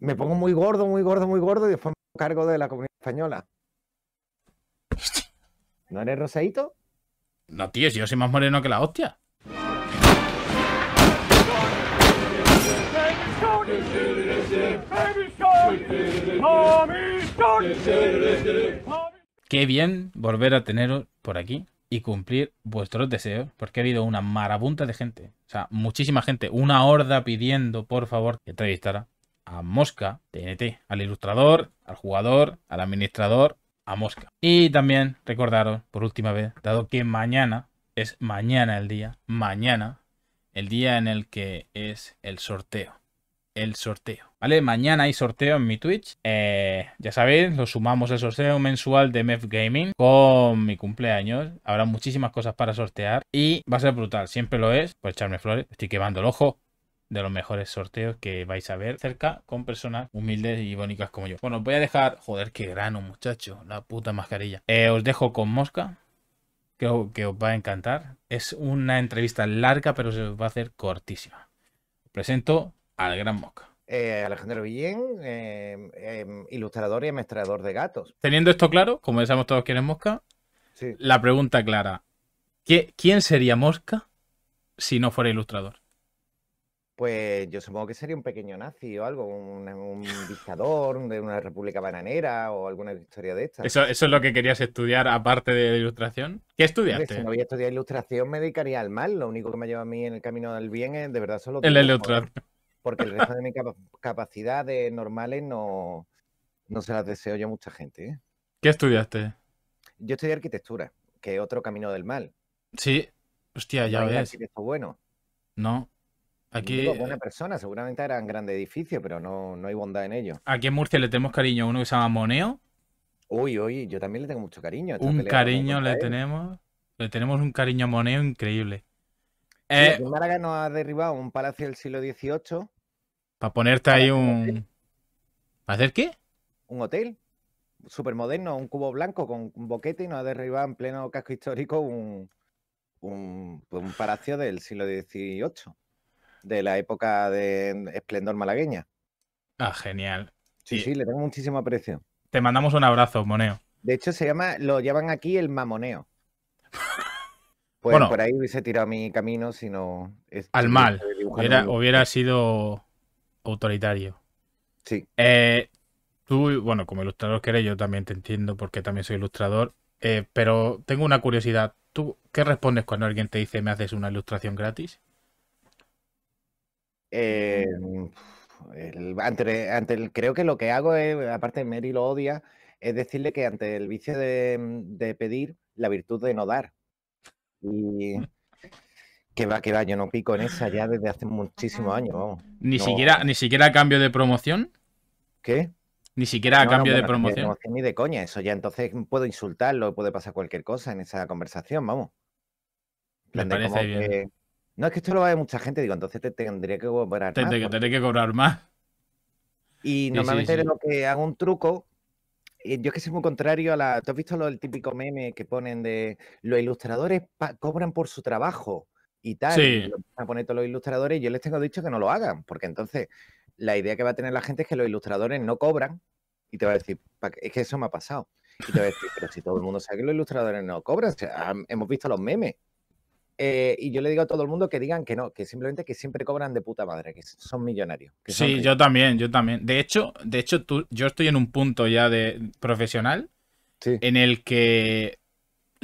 Me pongo muy gordo, muy gordo, muy gordo y después me cargo de la comunidad española. ¿No eres roseito? No, tío, yo soy más moreno que la hostia. Qué bien volver a teneros por aquí y cumplir vuestros deseos, porque ha habido una marabunta de gente, o sea, muchísima gente, una horda pidiendo, por favor, que entrevistara a Mosca, TNT, al ilustrador, al jugador, al administrador, a Mosca. Y también recordaros, por última vez, dado que mañana es mañana el día, mañana, el día en el que es el sorteo el sorteo. ¿Vale? Mañana hay sorteo en mi Twitch. Eh, ya sabéis, lo sumamos el sorteo mensual de MEF Gaming con mi cumpleaños. Habrá muchísimas cosas para sortear y va a ser brutal. Siempre lo es. Pues echarme flores. Estoy quemando el ojo de los mejores sorteos que vais a ver cerca con personas humildes y bonitas como yo. Bueno, os voy a dejar... Joder, qué grano, muchacho. La puta mascarilla. Eh, os dejo con Mosca. Que, que os va a encantar. Es una entrevista larga, pero se va a hacer cortísima. Os presento al Gran Mosca. Eh, Alejandro Villén, em, em, ilustrador y amestrador de gatos. Teniendo esto claro, como ya sabemos todos quién es Mosca, sí. la pregunta clara: ¿quién sería Mosca si no fuera ilustrador? Pues yo supongo que sería un pequeño nazi o algo, un, dictador de una república bananera o alguna historia de estas. ¿Eso, es lo que querías estudiar aparte de ilustración? ¿Qué estudiaste? Si no voy a estudiar ilustración me dedicaría al mal, lo único que me lleva a mí en el camino del bien es de verdad solo... El ilustrador porque el resto de mis capacidades normales no, se las deseo yo a mucha gente. ¿eh? ¿Qué estudiaste? Yo estudié arquitectura, que es otro camino del mal. Sí, hostia, ya no ves. arquitecto bueno. No. Aquí. buena persona, seguramente eran grandes edificio, pero no, hay bondad en ello. Aquí en Murcia le tenemos cariño a uno que se llama Moneo. Uy, uy, yo también le tengo mucho cariño. Un cariño le tenemos. Le tenemos un cariño a Moneo increíble. Sí, eh... nos ha derribado un palacio del siglo XVIII para ponerte ahí un. ¿Para hacer qué? Un hotel. Súper moderno, un cubo blanco con un boquete y nos ha derribado en pleno casco histórico un, un, palacio del siglo XVIII, de la época de esplendor malagueña. Ah, genial. Sí, sí, le tengo muchísimo aprecio. Te mandamos un abrazo, Moneo. De hecho, se llama, lo llaman aquí el mamoneo. Pues bueno, por ahí hubiese tirado mi camino, sino... Al mal. hubiera sido autoritario. Sí. Eh, tú, bueno, como ilustrador que eres, yo también te entiendo porque también soy ilustrador, eh, pero tengo una curiosidad. ¿Tú qué respondes cuando alguien te dice me haces una ilustración gratis? Eh, el, ante, el, creo que lo que hago es, aparte Mary lo odia, es decirle que ante el vicio de, de pedir, la virtud de no dar. Y mm. Que va, que va, yo no pico en esa ya desde hace muchísimos años, vamos. Ni siquiera, ni siquiera a cambio de promoción. ¿Qué? Ni siquiera a cambio de promoción. ni de coña, eso ya entonces puedo insultarlo, puede pasar cualquier cosa en esa conversación, vamos. No, es que esto lo va mucha gente, digo, entonces te tendría que cobrar más. Te, Tendré que cobrar más. Y normalmente lo que hago un truco, eh, yo es que soy muy contrario a la... ¿Tú has visto lo, el típico meme que ponen de los ilustradores cobran por su trabajo? y tal, van a poner todos los ilustradores, y yo les tengo dicho que no lo hagan, porque entonces la idea que va a tener la gente es que los ilustradores no cobran y te va a decir, es que eso me ha pasado. Y te va a decir, pero si todo el mundo sabe que los ilustradores no cobran, hemos visto los memes. Eh, y yo le digo a todo el mundo que digan que no, que simplemente que siempre cobran de puta madre, que son millonarios. sí, yo también, yo también. De hecho, de hecho yo estoy en un punto ya de profesional en el que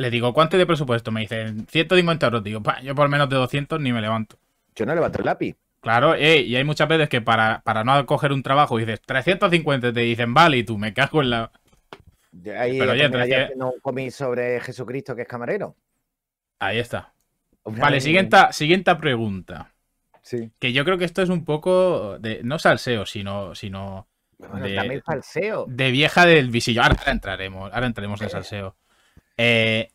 le digo, ¿cuánto es de presupuesto? Me dicen 150 euros. Digo, pues, yo por menos de 200 ni me levanto. Yo no levanto el lápiz. Claro, eh, y hay muchas veces que para, no coger un trabajo dices 350, te dicen vale y tú me cago en la. Ahí Pero oye, no comí sobre Jesucristo que es camarero. Ahí está. vale, siguiente, siguiente pregunta. Sí. Que yo creo que esto es un poco de no salseo, sino sino de, también salseo. De vieja del visillo. entraremos, ahora entraremos en eh. salseo. Eh,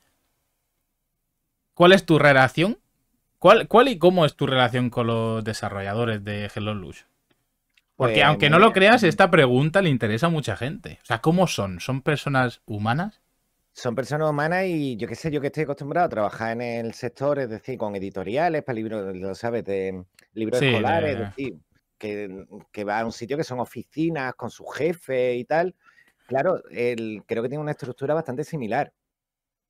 ¿Cuál es tu relación? ¿Cuál, y cómo es tu relación con los desarrolladores de Hello Lush? Porque pues, aunque no lo creas, mm. esta pregunta le interesa a mucha gente. O sea, ¿cómo son? ¿Son personas humanas? Son personas humanas y yo que sé, yo que estoy acostumbrado a trabajar en el sector, es decir, con editoriales, para libros, lo sabes, de libros escolares, es que, va a un sitio que son oficinas con su jefe y tal. Claro, creo que tiene una estructura bastante similar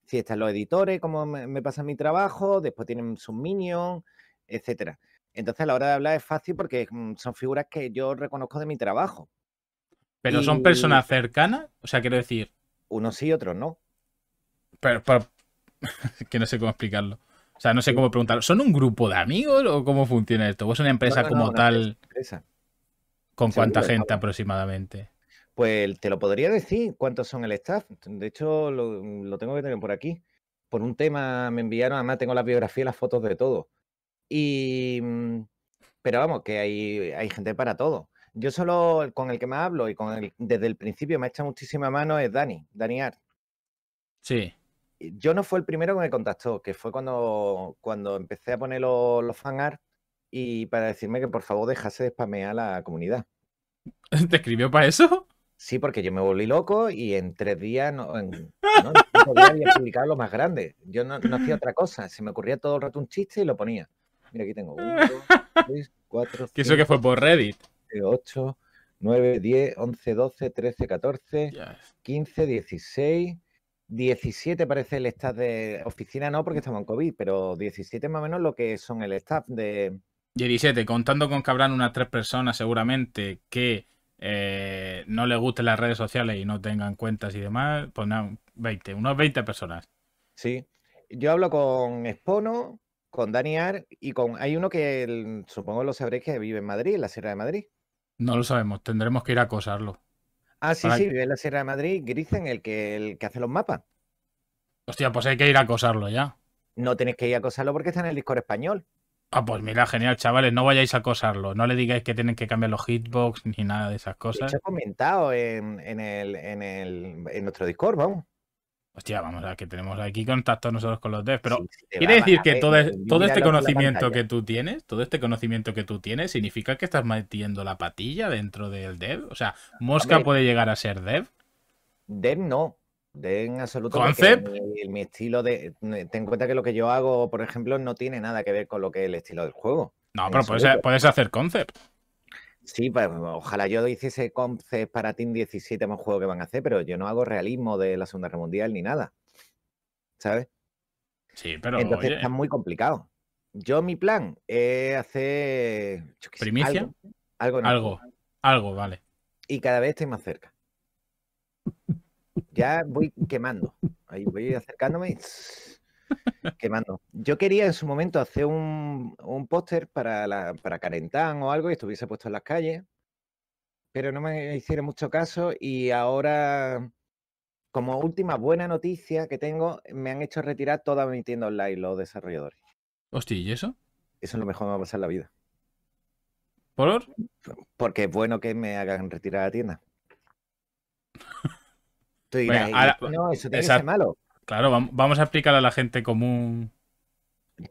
si están los editores, cómo me, pasa mi trabajo, después tienen sus minions, etcétera. Entonces, a la hora de hablar es fácil porque mm, son figuras que yo reconozco de mi trabajo. ¿Pero son personas cercanas? O sea, quiero decir. Unos sí, otros no. Pero, que no sé cómo explicarlo. O sea, no sé cómo preguntarlo. ¿Son un grupo de amigos o cómo funciona esto? vos es una empresa como tal? ¿Con cuánta gente aproximadamente? Pues te lo podría decir cuántos son el staff. De hecho, mm, lo, tengo que tener por aquí. Por un tema me enviaron, además tengo la biografía y las fotos de todo. Y. Mm, pero vamos, que hay, hay gente para todo. Yo solo con el que más hablo y con el, desde el principio me ha echado muchísima mano es Dani, Dani Art. Sí. Yo no fue el primero que me contactó, que fue cuando, cuando empecé a poner los, los fan art y para decirme que por favor dejase de spamear a la comunidad. ¿Te escribió para eso? Sí, porque yo me volví loco y en tres días, no, en, no, días había publicado lo más grande. Yo no, hacía otra cosa. Se me ocurría todo el rato un chiste y lo ponía. Mira, aquí tengo uno, dos, cuatro. eso que fue por Reddit? 8, 9, 10, 11, 12, 13, 14, 15, 16, 17 parece el staff de oficina, no porque estamos en COVID, pero 17 más o menos lo que son el staff de... 17, contando con cabrán unas tres personas seguramente que eh, no le gusten las redes sociales y no tengan cuentas y demás, pues nada, 20, unos 20 personas. Sí, yo hablo con Espono, con Daniar y con... Hay uno que supongo lo sabréis que vive en Madrid, en la Sierra de Madrid. No lo sabemos, tendremos que ir a acosarlo. Ah, sí, sí, vive en la Sierra de Madrid, Grisen, el que, el que hace los mapas. Hostia, pues hay que ir a acosarlo ya. No tenéis que ir a acosarlo porque está en el Discord español. Ah, pues mira, genial, chavales. No vayáis a acosarlo. No le digáis que tienen que cambiar los hitbox ni nada de esas cosas. Se ha comentado en, el, en, nuestro Discord, vamos. Hostia, vamos a ver, que tenemos aquí contacto nosotros con los devs. Pero quiere decir que eh, todo, este conocimiento que tú tienes, todo este conocimiento que tú tienes, significa que estás metiendo la patilla dentro del dev. O sea, Mosca puede llegar a ser dev. Dev no, Concept. Mi, mi, estilo de. Eh, ten en cuenta que lo que yo hago, por ejemplo, no tiene nada que ver con lo que es el estilo del juego. No, pero puedes, hacer concept. Sí, pues, ojalá yo hiciese concept para Team 17, más juego que van a hacer, pero yo no hago realismo de la Segunda Guerra Mundial ni nada. ¿Sabes? Sí, pero. Entonces está muy complicado. Yo, mi plan es hacer. ¿Primicia? algo. Algo, algo, algo, vale. Y cada vez estoy más cerca. Ya voy quemando. Ahí voy acercándome. quemando. Yo quería en su momento hacer un, un póster para, para Carentán o algo y estuviese puesto en las calles, pero no me hicieron mucho caso y ahora, como última buena noticia que tengo, me han hecho retirar toda mi tienda online los desarrolladores. Hostia, ¿y eso? Eso es lo mejor que me va a pasar en la vida. ¿Por? Porque es bueno que me hagan retirar la tienda. no, eso tiene malo. Claro, vamos a explicar a la gente común.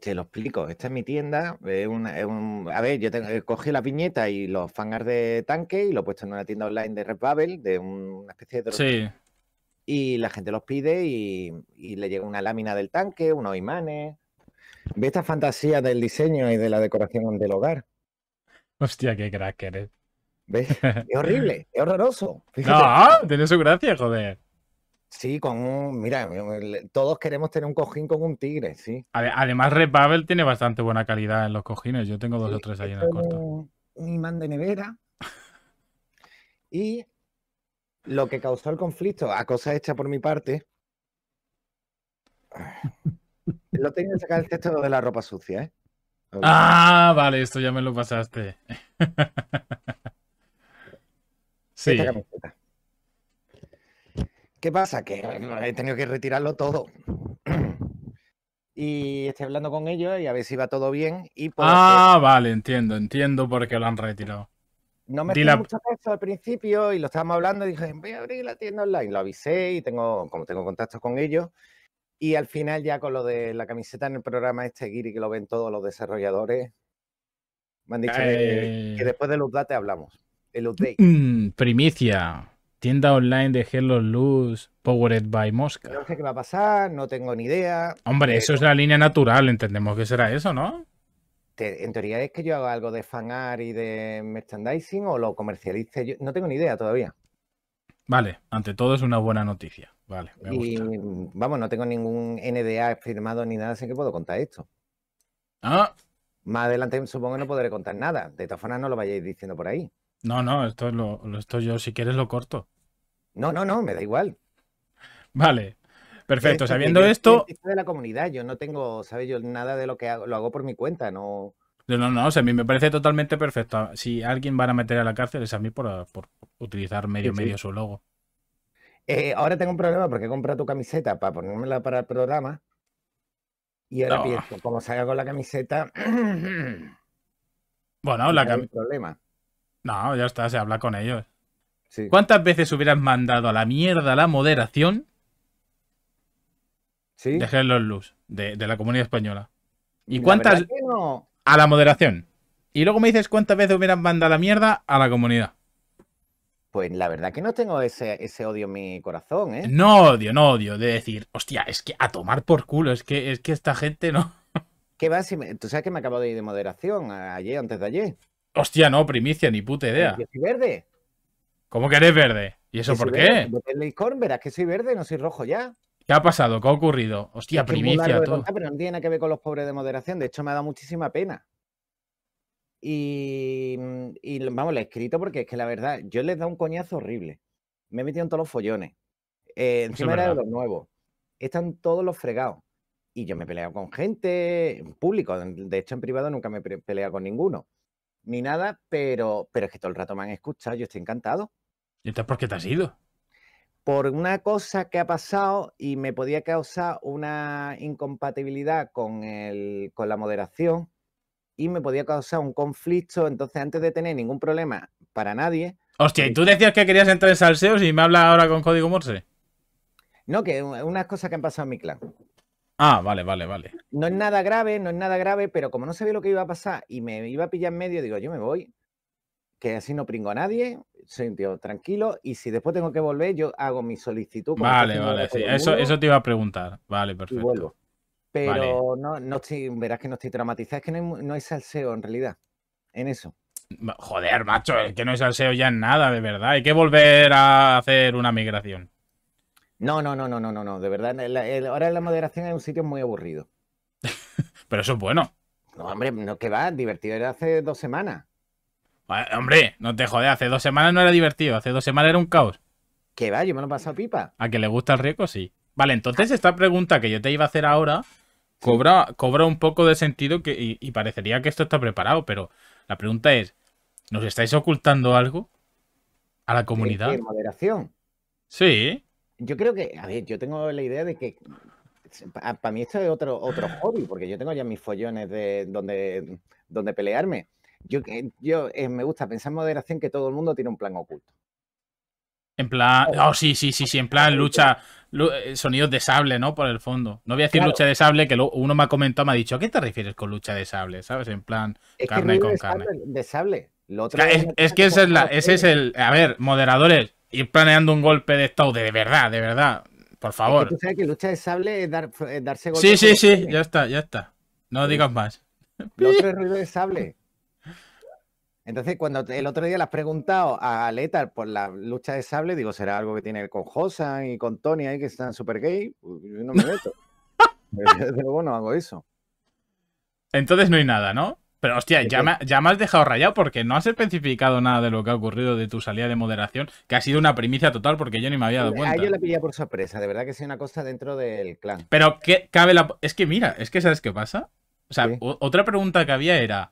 Te lo explico. Esta es mi tienda. a ver, yo tengo, cogí la viñeta y los fangars de tanque y lo he puesto en una tienda online de Redbubble, de una especie de... Sí. Y la gente los pide y, le llega una lámina del tanque, unos imanes. Ve esta fantasía del diseño y de la decoración del hogar. Hostia, qué crack eres. Eh. ¿Ves? Es horrible, es horroroso. Fíjate. No, tiene su gracia, joder. Sí, con un. Mira, todos queremos tener un cojín con un tigre, sí. Además, Red Babel tiene bastante buena calidad en los cojines. Yo tengo dos o tres ahí en el corto. Un, imán de nevera. y lo que causó el conflicto, a cosa hecha por mi parte. lo tengo que sacar el texto de la ropa sucia, ¿eh? Ah, vale, esto ya me lo pasaste. sí. ¿Qué pasa? Que eh, he tenido que retirarlo todo. Y estoy hablando con ellos y a ver si va todo bien. Y pues, ah, eh, vale, entiendo, entiendo por qué lo han retirado. No me la... mucho peso al principio y lo estábamos hablando y dije, voy a abrir la tienda online. Lo avisé y tengo, como tengo contacto con ellos. Y al final ya con lo de la camiseta en el programa este guiri que lo ven todos los desarrolladores, me han dicho que, eh. después del update hablamos. El update. Mm, primicia tienda online de Hello Luz Powered by Mosca. No sé qué va a pasar, no tengo ni idea. Hombre, eh, eso es la línea natural, entendemos que será eso, ¿no? en teoría es que yo haga algo de fan art y de merchandising o lo comercialice. Yo no tengo ni idea todavía. Vale, ante todo es una buena noticia. Vale, y, Vamos, no tengo ningún NDA firmado ni nada, así que puedo contar esto. Ah. Más adelante supongo que no podré contar nada. De todas formas, no lo vayáis diciendo por ahí. No, no, esto es lo, esto yo si quieres lo corto. No, no, no, me da igual. Vale, perfecto. Sabiendo esto. de la comunidad, yo no tengo, ¿sabes? Yo nada de lo que lo hago por mi cuenta, no. No, no, o sea, a mí me parece totalmente perfecto. Si alguien van a meter a la cárcel es a mí por, utilizar medio medio su logo. Eh, ahora tengo un problema porque he comprado tu camiseta para ponérmela para el programa. Y ahora pienso, como salga con la camiseta. bueno, la camiseta. problema. No, ya está, se habla con ellos. ¿Cuántas veces hubieras mandado a la mierda la moderación ¿Sí? de los Luz, de, la comunidad española? ¿Y cuántas? A la moderación. Y luego me dices cuántas veces hubieran mandado a la mierda a la comunidad. Pues la verdad que no tengo ese, odio en mi corazón, ¿eh? No odio, no odio. De decir, hostia, es que a tomar por culo, es que, es que esta gente no. ¿Qué va si Tú sabes que me acabo de ir de moderación ayer, antes de ayer. Hostia, no, primicia, ni puta idea. Yo verde. ¿Cómo que eres verde? ¿Y eso por qué? El licor, verás que soy verde, no soy rojo ya. ¿Qué ha pasado? ¿Qué ha ocurrido? Hostia, primicia, todo. pero no tiene nada que ver con los pobres de moderación. De hecho, me ha dado muchísima pena. Y, vamos, le he escrito porque es que la verdad, yo les da un coñazo horrible. Me he metido en todos los follones. en eh, encima era de los nuevos. Están todos los fregados. Y yo me he peleado con gente en público. De hecho, en privado nunca me he peleado con ninguno ni nada, pero, pero es que todo el rato me han escuchado, yo estoy encantado. ¿Y entonces por qué te has ido? Por una cosa que ha pasado y me podía causar una incompatibilidad con, con la moderación y me podía causar un conflicto, entonces antes de tener ningún problema para nadie... Hostia, ¿y eh tú decías que querías entrar en salseos y me hablas ahora con código Morse? No, que unas cosas que han pasado en mi clan. Ah, vale, vale, vale. No es nada grave, no es nada grave, pero como no sabía lo que iba a pasar y me iba a pillar en medio, digo, yo me voy, que así no pringo a nadie, soy tío tranquilo y si después tengo que volver, yo hago mi solicitud. Vale, vale, Eso, eso te iba a preguntar. Vale, perfecto. Y vuelvo. Pero no, estoy, verás que no estoy traumatizado, es que no hay, no hay salseo en realidad en eso. Joder, macho, es que no hay salseo ya en nada, de verdad. Hay que volver a hacer una migración. No, no, no, no, no, no, no. De verdad, ahora la moderación es un sitio muy aburrido. Pero eso es bueno. No, hombre, no que va, divertido era hace dos semanas. Ah, hombre, no te jode, hace dos semanas no era divertido, hace dos semanas era un caos. ¿Qué va, yo me lo he pasado pipa. A que le gusta el riesgo, sí. Vale, entonces esta pregunta que yo te iba a hacer ahora cobra, cobra un poco de sentido y, parecería que esto está preparado, pero la pregunta es, ¿nos estáis ocultando algo a la comunidad? ¿De moderación? Sí yo creo que, a ver, yo tengo la idea de que para mí esto es otro, otro hobby, porque yo tengo ya mis follones de donde, donde pelearme. Yo, eh, yo eh, me gusta pensar en moderación que todo el mundo tiene un plan oculto. En plan, oh, sí, sí, sí, sí, en plan lucha, eh, sonidos de sable, ¿no? Por el fondo. No voy a decir lucha de sable, que uno me ha comentado, me ha dicho, ¿a qué te refieres con lucha de sable? ¿Sabes? En plan, carne con carne. es, que es, la, ese es el. A ver, moderadores, ir planeando un golpe de Estado, de verdad, de verdad. Por favor. que tú sabes que lucha de sable es, darse Sí, sí, sí, ya está, ya está. No digas más. Lo otro es de sable. Entonces, cuando el otro día le has preguntado a Letar por la lucha de sable, digo, ¿será algo que tiene con Josan y con Tony ahí que están súper gay? Pues, yo no me meto. luego bueno, hago eso. Entonces no hay nada, ¿no? Pero hostia, ya me, has dejado rayado porque no has especificado nada de lo que ha ocurrido de tu salida de moderación, que ha sido una primicia total porque yo ni me había dado cuenta. Ah, yo la pillé por sorpresa, de verdad que es una cosa dentro del clan. Pero qué cabe la... Es que mira, es que ¿sabes qué pasa? O sea, otra pregunta que había era,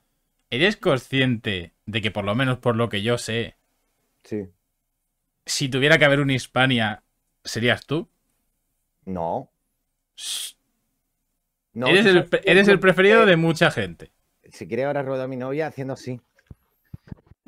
¿eres consciente de que por lo menos por lo que yo sé... Si tuviera que haber una Hispania, ¿serías tú? No. No, eres el preferido de mucha gente si quiere ahora rueda a mi novia haciendo sí.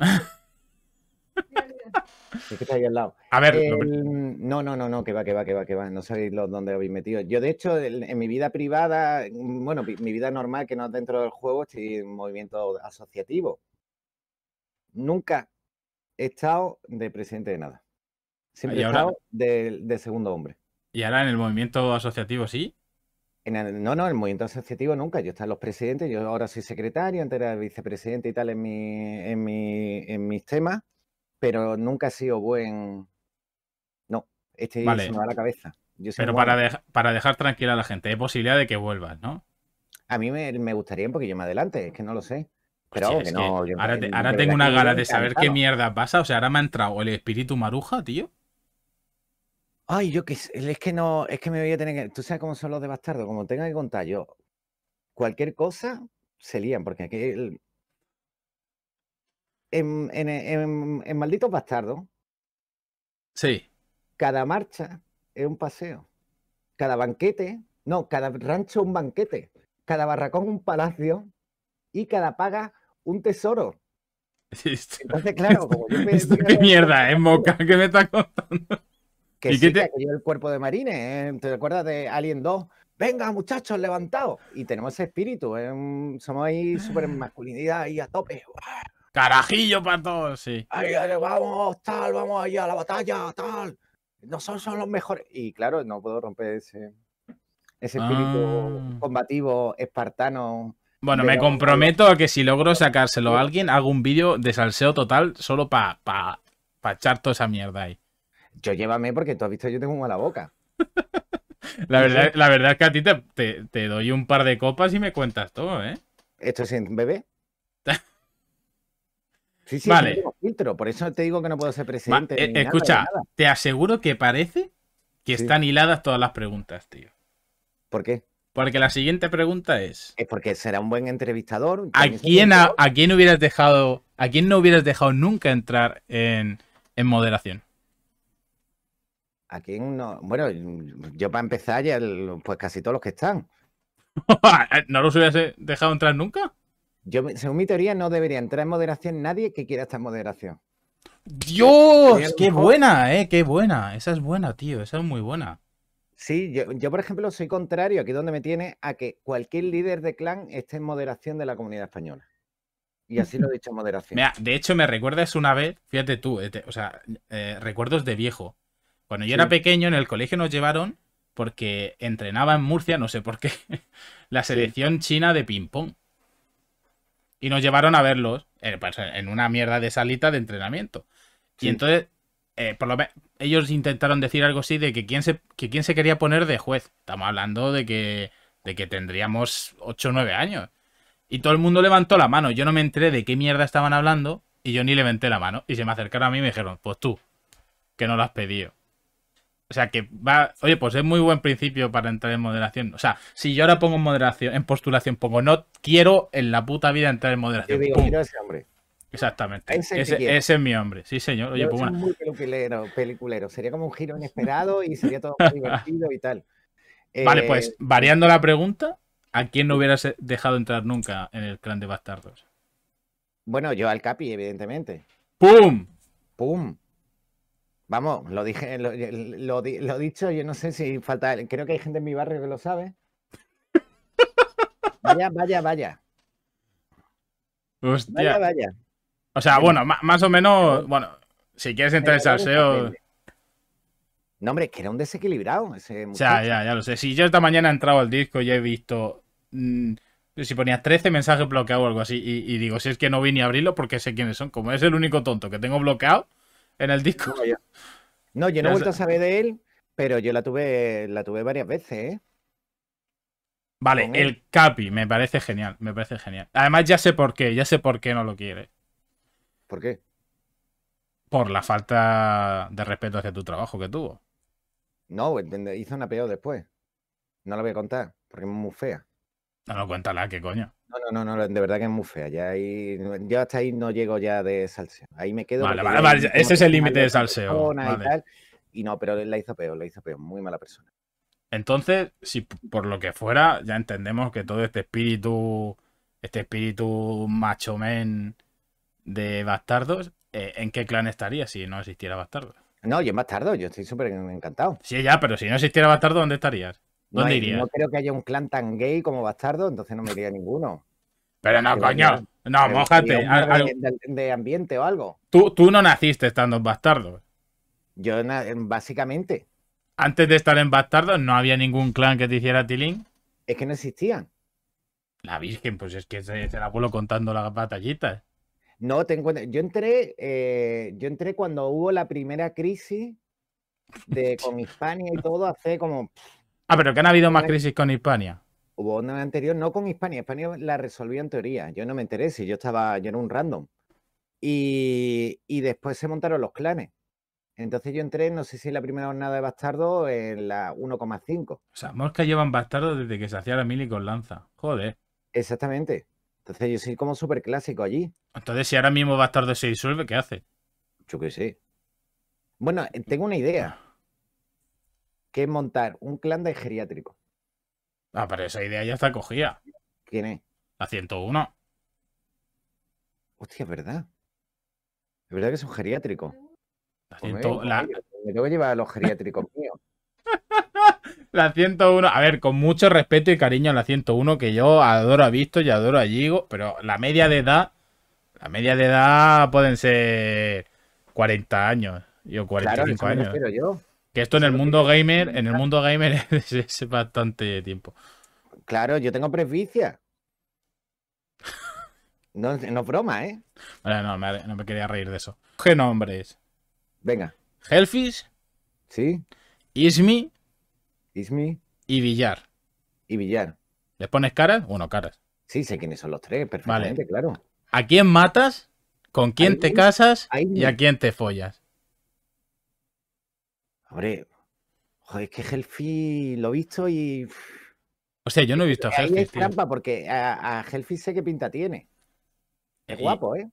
es está ahí al lado. A ver. no, no, no, no, que va, que va, que va, que va. No sabéis dónde dónde habéis metido. Yo, de hecho, en mi vida privada, bueno, mi vida normal, que no es dentro del juego, estoy en movimiento asociativo. Nunca he estado de presidente de nada. Siempre he estado de, de segundo hombre. ¿Y ahora en el movimiento asociativo sí? no, no, el movimiento asociativo nunca. Yo estaba los presidentes, yo ahora soy secretario, antes era vicepresidente y tal en, en, mis temas, pero nunca he sido buen. No, este se me va a la cabeza. Yo pero para, para dejar tranquila a la gente, hay posibilidad de que vuelvas, ¿no? A mí me, gustaría un yo más adelante, es que no lo sé. Pero ahora, tengo una gala de saber qué mierda pasa. O sea, ahora me ha entrado el espíritu maruja, tío. Ay, yo que es que no, es que me voy a tener que. Tú sabes cómo son los de bastardo, como tenga que contar yo. Cualquier cosa se lían, porque aquí. En, Malditos Bastardos. Sí. Cada marcha es un paseo. Cada banquete. No, cada rancho un banquete. Cada barracón un palacio. Y cada paga un tesoro. Entonces, claro, como qué mierda, es Moca, que me estás contando el cuerpo de marines, ¿eh? ¿te acuerdas de Alien 2? Venga, muchachos, levantados. Y tenemos ese espíritu, ¿eh? somos ahí súper masculinidad ahí a tope. Carajillo para todos, sí. vamos, tal, vamos allá a la batalla, tal. ¡Nosotros somos los mejores. Y claro, no puedo romper ese, ese espíritu ah. combativo espartano. Bueno, me comprometo a que si logro sacárselo a alguien, hago un vídeo de salseo total solo para pa, pa echar toda esa mierda ahí yo llévame porque tú has visto yo tengo mala boca. la, verdad, la verdad es que a ti te, doy un par de copas y me cuentas todo, ¿eh? Esto es en bebé. sí, sí, vale. filtro, por eso te digo que no puedo ser presidente. Eh, escucha, te aseguro que parece que están hiladas todas las preguntas, tío. ¿Por qué? Porque la siguiente pregunta es. Es porque será un buen entrevistador. ¿A quién, hubieras dejado. ¿A quién no hubieras dejado nunca entrar en, en moderación? Aquí no. Bueno, yo para empezar, ya pues casi todos los que están. Ah, ah, ¿No los hubiese dejado entrar nunca? Yo, según mi teoría, no debería entrar en moderación nadie que quiera estar en moderación. ¡Dios! ¡Qué buena, eh! ¡Qué buena! Esa es buena, tío. Esa es muy buena. Sí, yo, por ejemplo soy contrario, aquí donde me tiene, a que cualquier líder de clan esté en moderación de la comunidad española. Y así lo he dicho en moderación. Mira, de hecho me recuerdas una vez, fíjate tú, eh, o sea, eh, recuerdos de viejo. Cuando yo era pequeño, en el colegio nos llevaron porque entrenaba en Murcia, no sé por qué, la selección china de ping-pong. Y nos llevaron a verlos eh, pues, en una mierda de salita de entrenamiento. Y entonces, eh, por lo menos, ellos intentaron decir algo así de que quién, se, que quién se quería poner de juez. Estamos hablando de que, de que tendríamos 8 o 9 años. Y todo el mundo levantó la mano. Yo no me enteré de qué mierda estaban hablando y yo ni levanté la mano. Y se me acercaron a mí y me dijeron, pues tú, que no lo has pedido. O sea, que va. Oye, pues es muy buen principio para entrar en moderación. O sea, si yo ahora pongo en moderación, en postulación, pongo no quiero en la puta vida entrar en moderación. Yo digo, mira ese hombre. Exactamente. Ese, es mi hombre. Sí, señor. Oye, pues, muy peliculero, Sería como un giro inesperado y sería todo muy divertido y tal. Vale, pues eh, variando la pregunta, ¿a quién no hubieras dejado entrar nunca en el clan de bastardos? Bueno, yo al Capi, evidentemente. ¡Pum! ¡Pum! Vamos, lo dije, lo, lo, dicho, yo no sé si falta. Creo que hay gente en mi barrio que lo sabe. Vaya, vaya, vaya. Vaya, vaya. O sea, bueno, más o menos. Bueno, si quieres entrar en salseo. No, hombre, que era un desequilibrado. Ese o sea, ya, ya lo sé. Si yo esta mañana he entrado al disco y he visto. Mm, si ponía 13 mensajes bloqueados o algo así. Y, digo, si es que no vine a abrirlo porque sé quiénes son. Como es el único tonto que tengo bloqueado en el disco. No, yo no, he vuelto a saber de él, pero yo la tuve, la tuve varias veces, ¿eh? Vale, el Capi, me parece genial, me parece genial. Además, ya sé por qué, ya sé por qué no lo quiere. ¿Por qué? Por la falta de respeto hacia tu trabajo que tuvo. No, pues, hizo una peor después. No la voy a contar, porque es muy fea. No, no, cuéntala, qué coño. No, no, no, de verdad que es muy fea. Ya yo hasta ahí no llego ya de salseo. Ahí me quedo. Vale, vale, vale. Ese es el límite de salseo. Y, no, pero la hizo peor, la hizo peor. Muy mala persona. Entonces, si por lo que fuera, ya entendemos que todo este espíritu, este espíritu macho men de bastardos, eh, ¿en qué clan estarías si no existiera bastardos? No, yo en bastardo, yo estoy súper encantado. Sí, ya, pero si no existiera bastardo, ¿dónde estarías? no creo que haya un clan tan gay como Bastardo, entonces no me diría ninguno. Pero no, coño. No, mojate. De, ambiente o algo. Tú, no naciste estando en Bastardo. Yo, básicamente. Antes de estar en Bastardo, no había ningún clan que te hiciera Tilín. Es que no existían. La Virgen, pues es que es el abuelo contando las batallitas. No, te Yo entré, eh, yo entré cuando hubo la primera crisis de, con Hispania y todo hace como Ah, pero que han habido más eh, crisis con Hispania. Hubo una anterior, no con Hispania. Hispania la resolvió en teoría. Yo no me enteré si yo estaba, yo era un random. Y, después se montaron los clanes. Entonces yo entré, no sé si la primera jornada de bastardo, en la 1,5. O sea, Mosca llevan bastardo desde que se hacía la mili con lanza. Joder. Exactamente. Entonces yo soy como súper clásico allí. Entonces, si ahora mismo bastardo se disuelve, ¿qué hace? Yo qué sé. Bueno, eh, tengo una idea. Ah que es montar un clan de geriátrico. Ah, pero esa idea ya está cogida. ¿Quién es? La 101. Hostia, es verdad. Es verdad que es un geriátrico. La 101. Me tengo que llevar a los geriátricos míos. La 101, a ver, con mucho respeto y cariño a la 101, que yo adoro a Visto y adoro allí, pero la media de edad, la media de edad pueden ser 40 años, yo 45 claro, eso años. Yo. Que esto en el mundo gamer, en el mundo gamer es, bastante tiempo. Claro, yo tengo presbicia. No, no broma, ¿eh? no, me, quería reír de eso. ¿Qué nombres? Venga. Hellfish. Sí. Ismi. Ismi. Y Villar. Y Villar. ¿Les pones caras? Bueno, caras. Sí, sé quiénes son los tres, perfectamente, claro. ¿A quién matas? ¿Con quién te casas? ¿Y a quién te follas? Hombre, joder, es que Helfi lo he visto y. O sea, yo no he visto a Helfi. Es trampa porque a, Helfi sé qué pinta tiene. Es guapo, ¿eh?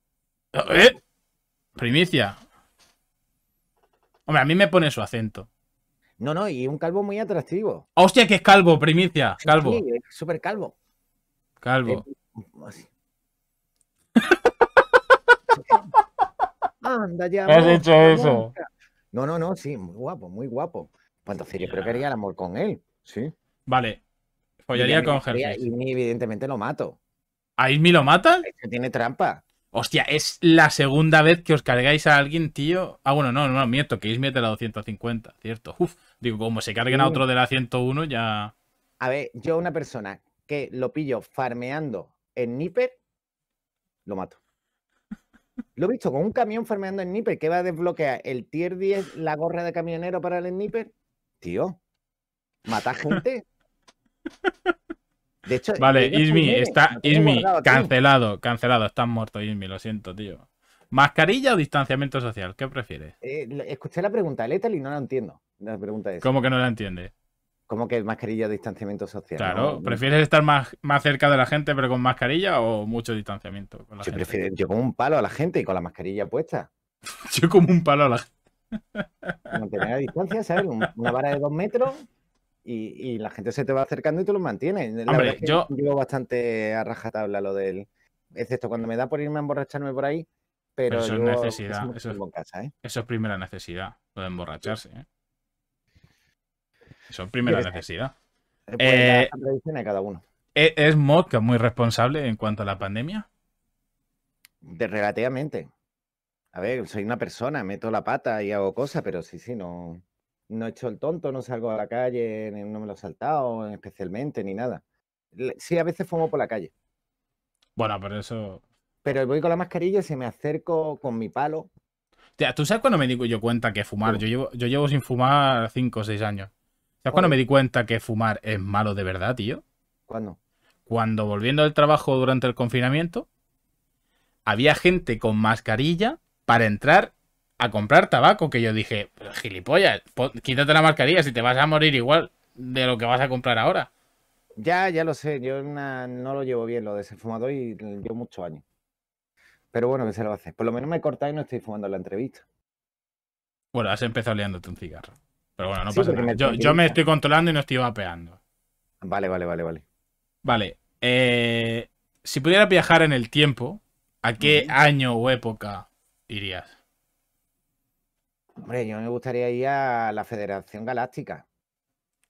Primicia. Hombre, a mí me pone su acento. No, no, y un calvo muy atractivo. ¡Hostia, que es calvo, primicia! Calvo. Sí, súper calvo. Calvo. Anda ya. Has hecho eso. No, no, no, sí, muy guapo, muy guapo. cuánto sería, yo creo que haría el amor con él, sí. Vale, follaría con A Y evidentemente lo mato. ¿A Ismi lo mata? que tiene trampa. Hostia, es la segunda vez que os cargáis a alguien, tío. Ah, bueno, no, no, miento, que Ismi es de la 250, ¿cierto? Uf, digo, como se carguen a uh. otro de la 101, ya. A ver, yo una persona que lo pillo farmeando en Nipper, lo mato. Lo he visto con un camión farmeando en sniper que va a desbloquear el tier 10, la gorra de camionero para el sniper. Tío, mata gente. De hecho, vale, Ismi, está, cancelado, cancelado, estás muerto, Ismi, lo siento, tío. ¿Mascarilla o distanciamiento social? ¿Qué prefieres? Eh, escuché la pregunta de y no la entiendo. La pregunta es. ¿Cómo que no la entiende? como que mascarilla de distanciamiento social? Claro, ¿prefieres estar más, más cerca de la gente pero con mascarilla o mucho distanciamiento? yo, Prefiero, yo como un palo a la gente y con la mascarilla puesta. yo como un palo a la gente. Mantener la distancia, ¿sabes? Una vara de dos metros y, la gente se te va acercando y tú lo mantienes. yo... vivo bastante a rajatabla lo del... Excepto cuando me da por irme a emborracharme por ahí, pero... eso es necesidad. ¿eh? eso es primera necesidad, lo de emborracharse, ¿eh? son es primera necesidad. es eh, que pues, eh, cada uno. ¿e-, ¿Es muy responsable en cuanto a la pandemia? relativamente A ver, soy una persona, meto la pata y hago cosas, pero sí, sí, no, no he hecho el tonto, no salgo a la calle, no me lo he saltado especialmente, ni nada. Sí, a veces fumo por la calle. Bueno, por eso... Pero voy con la mascarilla y se me acerco con mi palo. ¿tú sabes cuando me digo yo cuenta que fumar? Yo yo llevo sin fumar 5 o 6 años. ¿Sabes cuando me di cuenta que fumar es malo de verdad, tío? ¿Cuándo? Cuando volviendo del trabajo durante el confinamiento, había gente con mascarilla para entrar a comprar tabaco, que yo dije, gilipollas, quítate la mascarilla si te vas a morir igual de lo que vas a comprar ahora. Ya, ya lo sé, yo no lo llevo bien, lo de ser fumador y llevo muchos años. Pero bueno, que se lo hace. Por lo menos me he cortado y no estoy fumando la entrevista. Bueno, has empezado liándote un cigarro bueno, no pasa yo, me estoy controlando y no estoy vapeando. Vale, vale, vale, vale. Vale. Eh, si pudieras viajar en el tiempo, ¿a qué año o época irías? Hombre, yo me gustaría ir a la Federación Galáctica.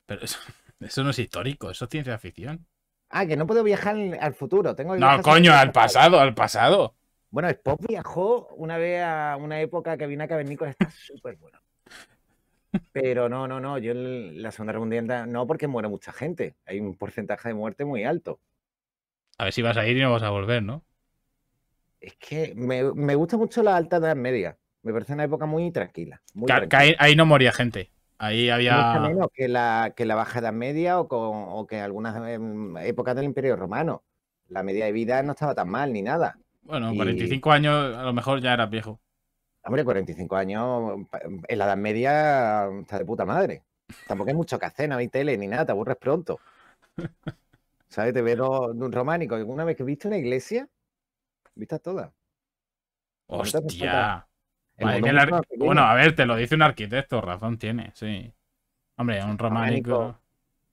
Pero eso, no es histórico, eso es ciencia ficción. Ah, que no puedo viajar al futuro. Tengo no, coño, al pasado, al pasado. Bueno, Spock viajó una vez a una época que vino a Cavernícola, está súper bueno. Pero no, no, no, yo la Segunda Guerra no, porque muere mucha gente. Hay un porcentaje de muerte muy alto. A ver si vas a ir y no vas a volver, ¿no? Es que me, gusta mucho la alta edad media. Me parece una época muy tranquila. ahí, no moría gente. Ahí había. menos que la, que la Baja Edad Media o, que algunas em, épocas del Imperio Romano. La media de vida no estaba tan mal ni nada. Bueno, 45 años a lo mejor ya eras viejo. Hombre, 45 años en la Edad Media está de puta madre. Tampoco hay mucho que hacer, no hay tele ni nada, te aburres pronto. ¿Sabes? Te veo un románico. Una vez que visto una iglesia, vistas todas. ¡Hostia! Bueno, a ver, te lo dice un arquitecto, razón tiene, sí. Hombre, un románico.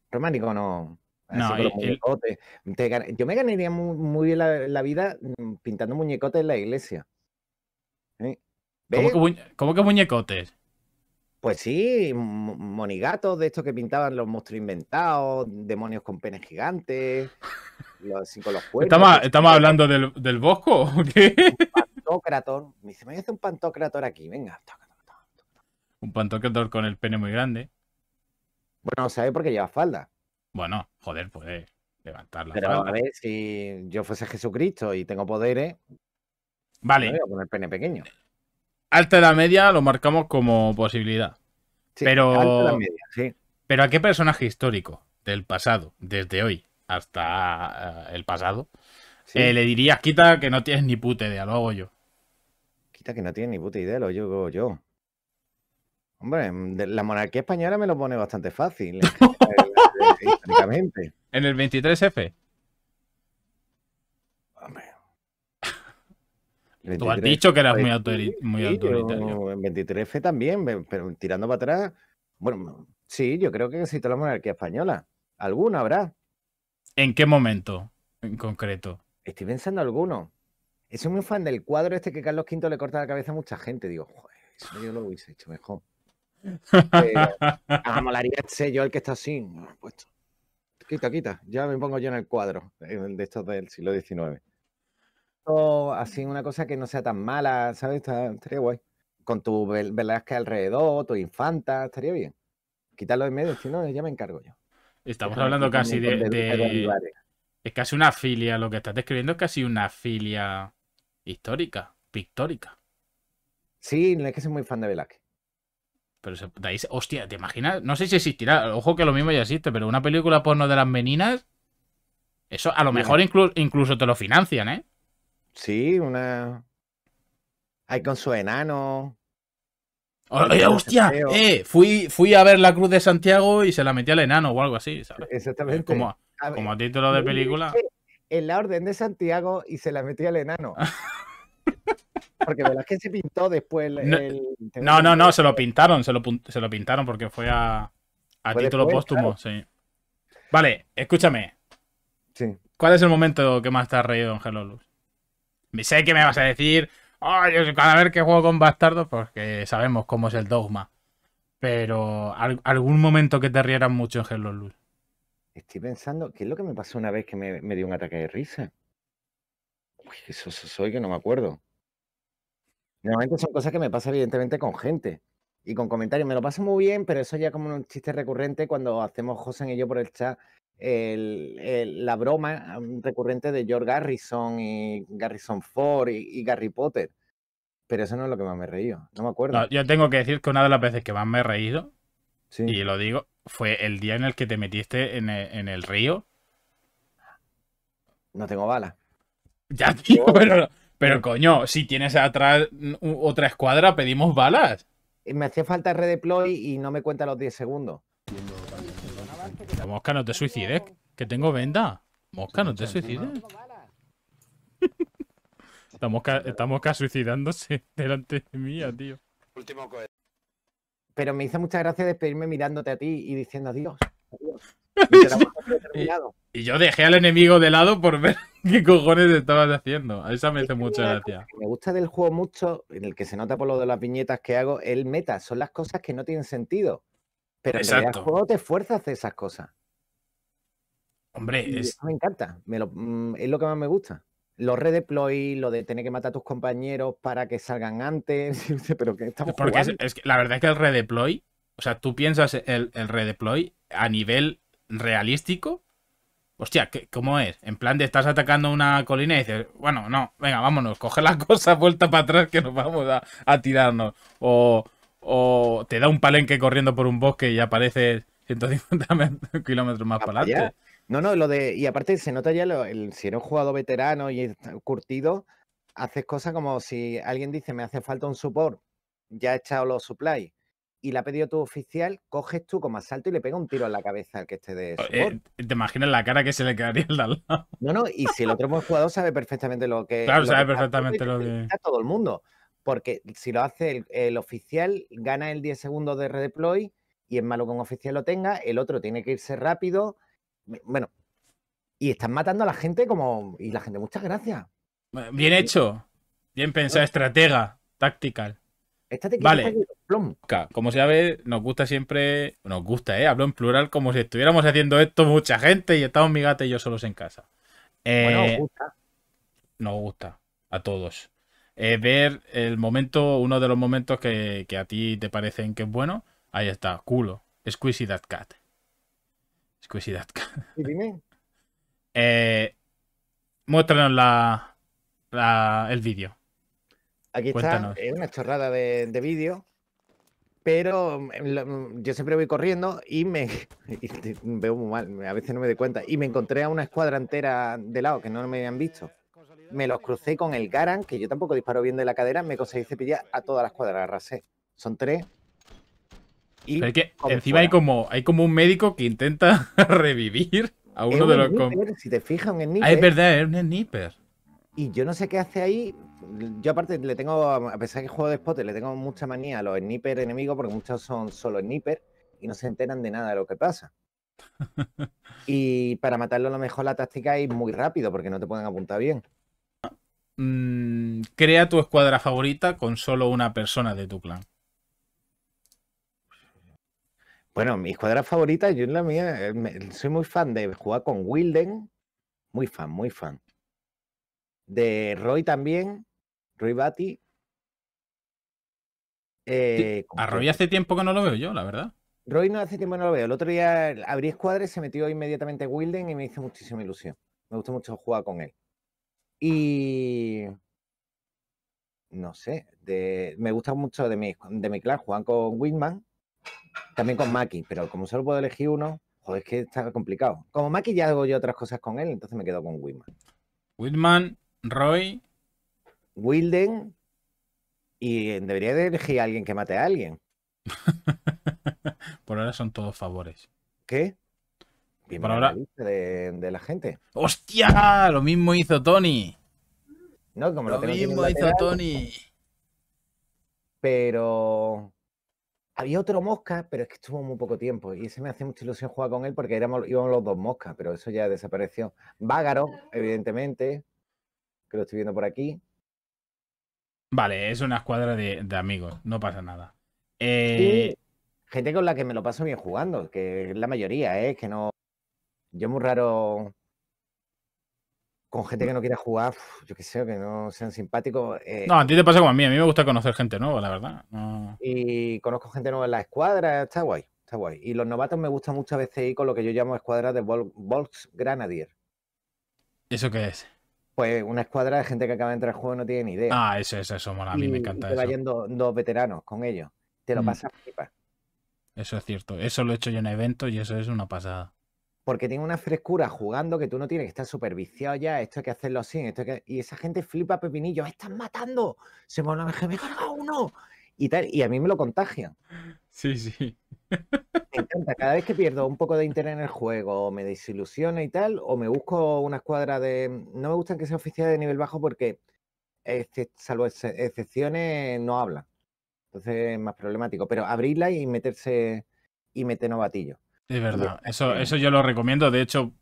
Románico, no. No, yo me ganaría muy, bien la, vida mm, pintando muñecotes en la iglesia. ¿Sí? ¿Cómo que, muñecotes? Pues sí, monigatos de estos que pintaban los monstruos inventados, demonios con penes gigantes, los, con los ¿Estamos, hablando del, bosco o qué? Un pantócrator. Me dice, me voy un pantócrator aquí, venga. Un pantócrator con el pene muy grande. Bueno, ¿sabes por qué lleva falda? Bueno, joder, puede levantar Pero a ver, si yo fuese Jesucristo y tengo poderes, vale. con el pene pequeño alta la media lo marcamos como posibilidad. pero, pero ¿a qué personaje histórico del pasado, desde hoy hasta eh, el pasado, eh, le dirías, quita que no tienes ni puta idea, lo hago yo? Quita que no tienes ni puta idea, lo hago yo. Hombre, la monarquía española me lo pone bastante fácil, ¿En el 23F? Tú has dicho que eras muy, autoritario. en 23F también, pero tirando para atrás. Bueno, sí, yo creo que existe la monarquía española. alguno habrá. ¿En qué momento en concreto? Estoy pensando alguno. Es muy fan del cuadro este que Carlos V le corta la cabeza a mucha gente. Digo, joder, eso yo lo hubiese hecho mejor. Eh, molaría yo el que está así. Pues, quita, quita. Ya me pongo yo en el cuadro de estos del siglo XIX así una cosa que no sea tan mala, ¿sabes? estaría guay. Con tu Velázquez alrededor, tu infanta, estaría bien. Quitarlo de medio, si no, ya me encargo yo. Estamos hablando casi de, Es casi una filia, lo que estás describiendo es casi una filia histórica, pictórica. Sí, es que soy muy fan de Velázquez. Pero se, de ahí, hostia, ¿te imaginas? No sé si existirá, ojo que lo mismo ya existe, pero una película porno de las meninas, eso a lo mejor incluso te lo financian, ¿eh? Sí, una. Hay con su enano. Oh, ¡Oye, hostia! Eh, fui, fui a ver la Cruz de Santiago y se la metí al enano o algo así, ¿sabes? Exactamente. Como, a, título de película. En la Orden de Santiago y se la metí al enano. Porque que se pintó después el, no, no, no, se lo pintaron, se lo, pintaron porque fue a, título póstumo, sí. Vale, escúchame. ¿Cuál es el momento que más te has reído en Hello Luz? Sé que me vas a decir, ay, cada vez que juego con bastardos, porque pues sabemos cómo es el dogma. Pero algún momento que te rieras mucho en Hello Luz. Estoy pensando, ¿qué es lo que me pasó una vez que me, dio un ataque de risa? Uy, eso, soy que no me acuerdo. Normalmente son cosas que me pasa evidentemente con gente y con comentarios. Me lo paso muy bien, pero eso ya como un chiste recurrente cuando hacemos José y yo por el chat. la broma um, recurrente de George Garrison y Garrison Ford y, Harry Gary Potter. Pero eso no es lo que más me he reído. No me acuerdo. yo tengo que decir que una de las veces que más me he reído, y lo digo, fue el día en el que te metiste en e, el, río. No tengo balas Ya, pero, pero coño, si tienes atrás otra escuadra, pedimos balas. Eh, me hacía falta redeploy y no me cuenta los 10 segundos. Mosca, no te suicides, que tengo venda. Mosca, no te suicides. estamos mosca, suicidándose delante de mía, tío. Pero me hizo mucha gracia despedirme mirándote a ti y diciendo adiós. adiós. Y, yo dejé al enemigo de lado por ver qué cojones estabas haciendo. A esa me hace mucha gracia. Me gusta del juego mucho, en el que se nota por lo de las viñetas que hago, el meta. Son las cosas que no tienen sentido. Pero en el juego te esfuerzas a esas cosas. Hombre, es... me encanta. Mm, es lo que más me gusta. Los redeploy, lo de tener que matar a tus compañeros para que salgan antes. pero que estamos Porque la verdad es que el redeploy, o sea, tú piensas el, el redeploy a nivel realístico. Hostia, ¿cómo es? En plan de estás atacando una colina y dices, bueno, no, venga, vámonos, coge la cosa, vuelta para atrás que nos vamos a, tirarnos. O, te da un palenque corriendo por un bosque y apareces 150 kilómetros más ah, para adelante. No, no, lo de. Y aparte se nota ya, el, si eres un jugador veterano y curtido, haces cosas como si alguien dice, me hace falta un support, ya he echado los supplies y la ha pedido tu oficial, coges tú como asalto y le pega un tiro en la cabeza al que esté de eso. Eh, ¿Te imaginas la cara que se le quedaría al lado? No, no, y si el otro buen jugador sabe perfectamente lo que... Claro, sabe perfectamente lo de todo el mundo, porque si lo hace el, oficial, gana el 10 segundos de redeploy y es malo que un oficial lo tenga, el otro tiene que irse rápido, bueno, y están matando a la gente como... Y la gente, muchas gracias. Bien hecho, bien pensado, estratega, tactical vale. como como ve nos gusta siempre, nos gusta, ¿eh? Hablo en plural como si estuviéramos haciendo esto mucha gente y estamos mi y yo solos en casa. bueno, eh, nos gusta. Nos gusta, a todos. Eh, ver el momento, uno de los momentos que, a ti te parecen que es bueno. Ahí está, culo. Squeezy cat. Squeezy cat. ¿Y eh, muéstranos el vídeo. Aquí está, es una chorrada de, vídeo, pero mm, mm, yo siempre voy corriendo y me veo muy mal, a veces no me doy cuenta, y me encontré a una escuadra entera de lado que no me habían visto. Me los crucé con el Garan, que yo tampoco disparo bien de la cadera, me conseguí cepillar a toda la escuadra, arrasé. Son tres. Y es encima hay como, hay como un médico que intenta revivir a uno de los... Sniper, si te fijas, un sniper. Ah, es verdad, es un sniper. Y yo no sé qué hace ahí. Yo aparte le tengo, a pesar que juego de spot le tengo mucha manía a los sniper enemigos porque muchos son solo sniper y no se enteran de nada de lo que pasa. y para matarlo a lo mejor la táctica es muy rápido porque no te pueden apuntar bien. Mm, crea tu escuadra favorita con solo una persona de tu clan. Bueno, mi escuadra favorita, yo en la mía, eh, soy muy fan de jugar con Wilden. Muy fan, muy fan de Roy también, Roy Batty. Eh, a Roy hace tiempo que no lo veo yo, la verdad. Roy no hace tiempo que no lo veo. El otro día abrí escuadra y se metió inmediatamente Wilden y me hizo muchísima ilusión. Me gustó mucho jugar con él. Y. No sé, me gusta mucho de mi, de mi clan jugar con Whitman, también con Maki, pero como solo puedo elegir uno, joder, es que está complicado. Como Maki ya hago yo otras cosas con él, entonces me quedo con Whitman. Whitman Roy. Wilden. Y debería elegir a alguien que mate a alguien. Por ahora son todos favores. ¿Qué? Por De, la gente. ¡Hostia! Lo mismo hizo Tony. No, como lo, lo mismo hizo Tony. Pero. Había otro mosca, pero es que estuvo muy poco tiempo. Y ese me hace mucha ilusión jugar con él porque éramos, íbamos los dos moscas, pero eso ya desapareció. Vágaro, evidentemente que lo estoy viendo por aquí. Vale, es una escuadra de, amigos, no pasa nada. Eh, gente con la que me lo paso bien jugando, que es la mayoría, ¿eh? Que no. Yo muy raro. Con gente que no quiera jugar, yo qué sé, que no sean simpáticos. Eh. No, a ti te pasa como a mí, a mí me gusta conocer gente nueva, la verdad. Y conozco gente nueva en la escuadra, está guay, está guay. Y los novatos me gusta muchas veces ir con lo que yo llamo escuadra de Volks Granadier. ¿Eso qué es? pues una escuadra de gente que acaba de entrar al juego no tiene ni idea. Ah, eso, es eso mola. A mí me encanta y te vayan dos veteranos con ellos. Te lo mm. pasas flipa. Eso es cierto. Eso lo he hecho yo en eventos y eso es una pasada. Porque tiene una frescura jugando que tú no tienes que estar superviciado ya. Esto hay que hacerlo así. Esto que... Y esa gente flipa pepinillo. ¡Están matando! ¡Se mola, me he uno! Y tal. Y a mí me lo contagian. Sí, sí. Me encanta. Cada vez que pierdo un poco de interés en el juego, o me desilusiona y tal, o me busco una escuadra de. No me gustan que sea oficial de nivel bajo porque, este, salvo excepciones, no habla Entonces es más problemático. Pero abrirla y meterse y meter batillo. Es verdad. Eso, eso yo lo recomiendo. De hecho,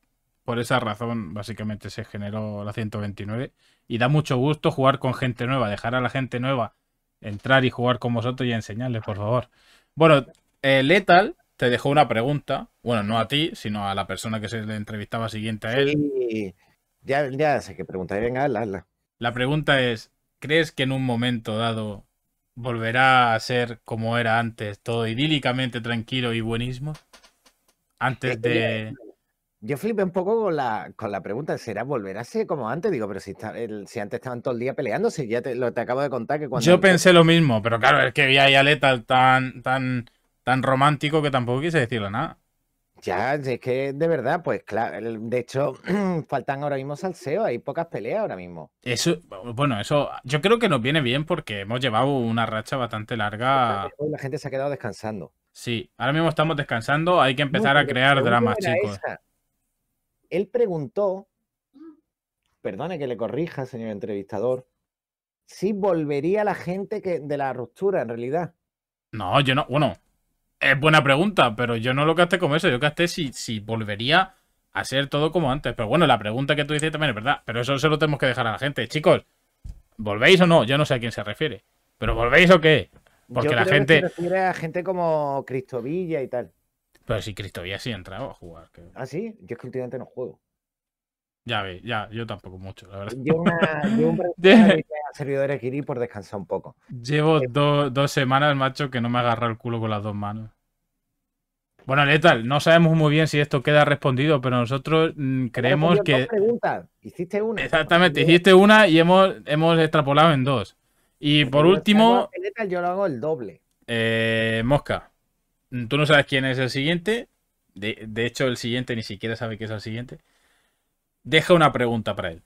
por esa razón, básicamente se generó la 129. Y da mucho gusto jugar con gente nueva, dejar a la gente nueva entrar y jugar con vosotros y enseñarles, por favor. Bueno, eh, Letal te dejó una pregunta. Bueno, no a ti, sino a la persona que se le entrevistaba siguiente a él. Ya, ya sé qué pregunta. Venga, La pregunta es: ¿crees que en un momento dado volverá a ser como era antes, todo idílicamente tranquilo y buenísimo? Antes eh, de. Eh, yo flipé un poco con la, con la pregunta, ¿será volver a ser como antes? Digo, pero si, si antes estaban todo el día peleándose, ya te, lo, te acabo de contar que cuando... Yo pensé lo mismo, pero claro, es que vi a Yaleta tan, tan, tan romántico que tampoco quise decirle nada. Ya, es que de verdad, pues claro, de hecho, faltan ahora mismo salseos, hay pocas peleas ahora mismo. Eso, bueno, eso yo creo que nos viene bien porque hemos llevado una racha bastante larga. La gente se ha quedado descansando. Sí, ahora mismo estamos descansando, hay que empezar a crear dramas, chicos. Él preguntó, perdone que le corrija, señor entrevistador, si volvería la gente que, de la ruptura, en realidad. No, yo no, bueno, es buena pregunta, pero yo no lo gasté como eso, yo gasté si, si volvería a ser todo como antes. Pero bueno, la pregunta que tú dices también es verdad, pero eso se lo tenemos que dejar a la gente. Chicos, ¿volvéis o no? Yo no sé a quién se refiere. ¿Pero volvéis o qué? Porque la gente. Que se refiere a gente como Cristovilla y tal. Pero si ya sí entraba a jugar. Ah, sí, yo es que últimamente no juego. Ya ve, ya, yo tampoco mucho, la verdad. Yo, una, yo un servidores de por descansar un poco. Llevo eh, dos semanas, macho, que no me agarrado el culo con las dos manos. Bueno, Letal, no sabemos muy bien si esto queda respondido, pero nosotros mm, creemos que. Hiciste una. Exactamente, hiciste una y hemos, hemos extrapolado en dos. Y por último. Letal, yo lo hago el doble. Eh, mosca. Tú no sabes quién es el siguiente. De, hecho, el siguiente ni siquiera sabe que es el siguiente. Deja una pregunta para él.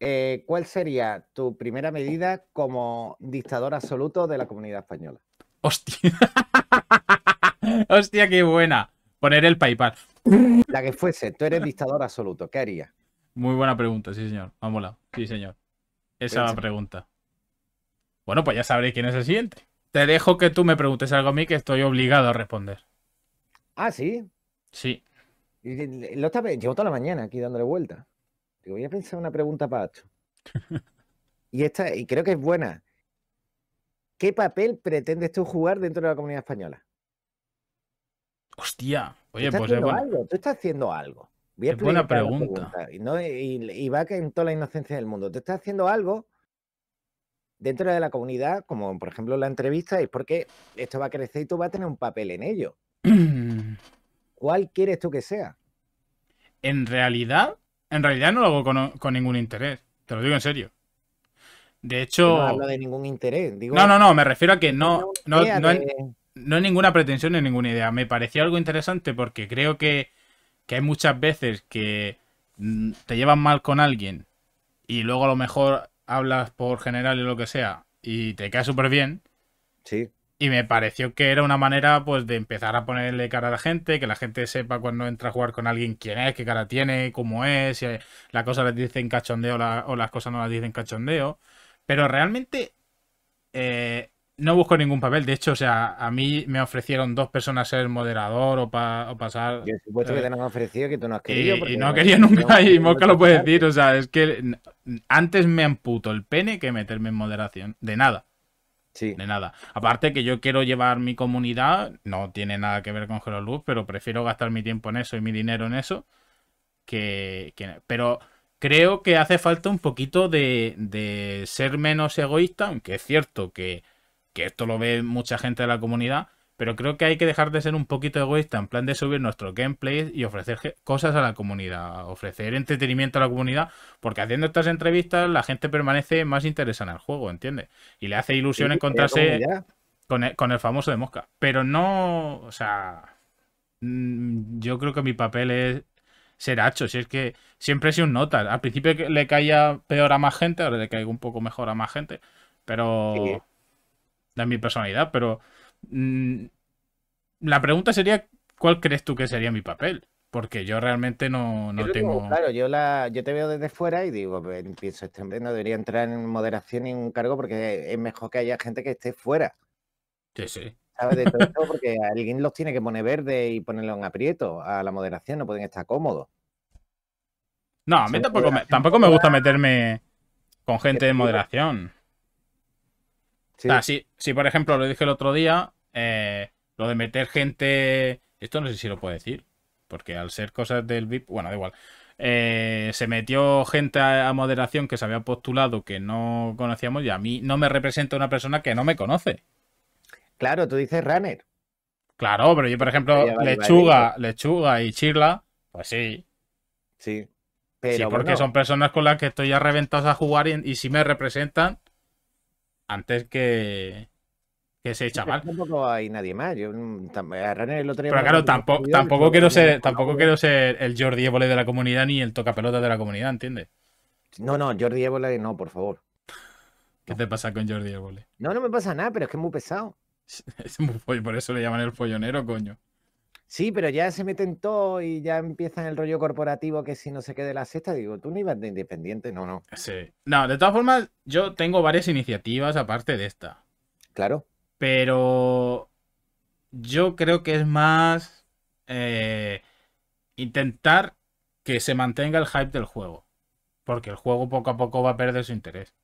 Eh, ¿Cuál sería tu primera medida como dictador absoluto de la comunidad española? Hostia. Hostia, qué buena. Poner el PayPal. La que fuese, tú eres dictador absoluto. ¿Qué harías? Muy buena pregunta, sí, señor. Vámonos. Sí, señor. Esa pregunta. Bueno, pues ya sabré quién es el siguiente. Te dejo que tú me preguntes algo a mí que estoy obligado a responder. Ah, sí. Sí. llevo toda la mañana aquí dándole vuelta. Digo, voy a pensar una pregunta para esto. y esta, y creo que es buena. ¿Qué papel pretendes tú jugar dentro de la comunidad española? Hostia. Oye, pues algo, Tú estás haciendo algo. es buena pregunta. y va en toda la inocencia del mundo. Tú estás haciendo algo dentro de la comunidad, como por ejemplo la entrevista, es porque esto va a crecer y tú vas a tener un papel en ello. ¿Cuál quieres tú que sea? En realidad, en realidad no lo hago con, ningún interés, te lo digo en serio. De hecho... No hablo de ningún interés. no, no, no, me refiero a que no, no, no, hay, ninguna pretensión ni ninguna idea. Me pareció algo interesante porque creo que, que hay muchas veces que mm, te llevan mal con alguien y luego a lo mejor hablas por general y lo que sea, y te cae súper bien. Sí. Y me pareció que era una manera, pues, de empezar a ponerle cara a la gente, que la gente sepa cuando entra a jugar con alguien quién es, qué cara tiene, cómo es, si las cosas las dicen cachondeo o las cosas no las dicen cachondeo. Pero realmente eh, no busco ningún papel. De hecho, o sea, a mí me ofrecieron dos personas ser moderador o, pa, pasar. supuesto que eh, te han ofrecido que tú no has querido. Y, no, quería nunca, y Mosca lo puede decir. O sea, es que antes me amputo el pene que meterme en moderación. De nada. Sí. De nada. Aparte que yo quiero llevar mi comunidad, no tiene nada que ver con Hello pero prefiero gastar mi tiempo en eso y mi dinero en eso. Que, pero creo que hace falta un poquito de, de ser menos egoísta, aunque es cierto que que esto lo ve mucha gente de la comunidad, pero creo que hay que dejar de ser un poquito egoísta en plan de subir nuestro gameplay y ofrecer cosas a la comunidad, ofrecer entretenimiento a la comunidad, porque haciendo estas entrevistas la gente permanece más interesada en el juego, ¿entiendes? Y le hace ilusión encontrarse con el, famoso de Mosca. Pero no, o sea, mm, yo creo que mi papel es ser hacho, si es que siempre he sido un nota. Al principio le caía peor a más gente, ahora le caigo un poco mejor a más gente, pero de mi personalidad, pero mm, la pregunta sería, ¿cuál crees tú que sería mi papel? Porque yo realmente no, tengo... claro, yo, la, yo te veo desde fuera y digo, pues, pienso, este no debería entrar en moderación y en un cargo porque es mejor que haya gente que esté fuera. Sí, sí. ¿Sabes? De todo porque alguien los tiene que poner verde y ponerlo en aprieto a la moderación, no pueden estar cómodos. No, a mí tampoco me, tampoco me gusta meterme con gente de moderación si, por ejemplo lo dije el otro día, eh, lo de meter gente. Esto no sé si lo puedo decir, porque al ser cosas del VIP, bueno, da igual. Eh, se metió gente a, moderación que se había postulado que no conocíamos y a mí no me representa una persona que no me conoce. Claro, tú dices runner. Claro, pero yo, por ejemplo, ah, lechuga, lechuga y chirla, pues sí. Sí. porque son personas con las que estoy ya reventado a jugar y, y si me representan, antes que, que ese chaval. tampoco hay nadie más. Mm, pero claro, tampoco, tampoco, quiero pues". ser, tampoco quiero ser el Jordi Évole de la comunidad ni el tocapelota de la comunidad, ¿entiendes? No, no, Jordi Évole no, por favor. ¿Qué te pasa con Jordi Évole? No, no me pasa nada, pero es que es muy pesado. es muy pollo, por eso le llaman el follonero, coño. Sí, pero ya se meten todo y ya empiezan el rollo corporativo que si no se quede la sexta, digo, tú no ibas de independiente, no, no. Sí. No, de todas formas, yo tengo varias iniciativas aparte de esta. Claro. Pero yo creo que es más eh, intentar que se mantenga el hype del juego. Porque el juego poco a poco va a perder su interés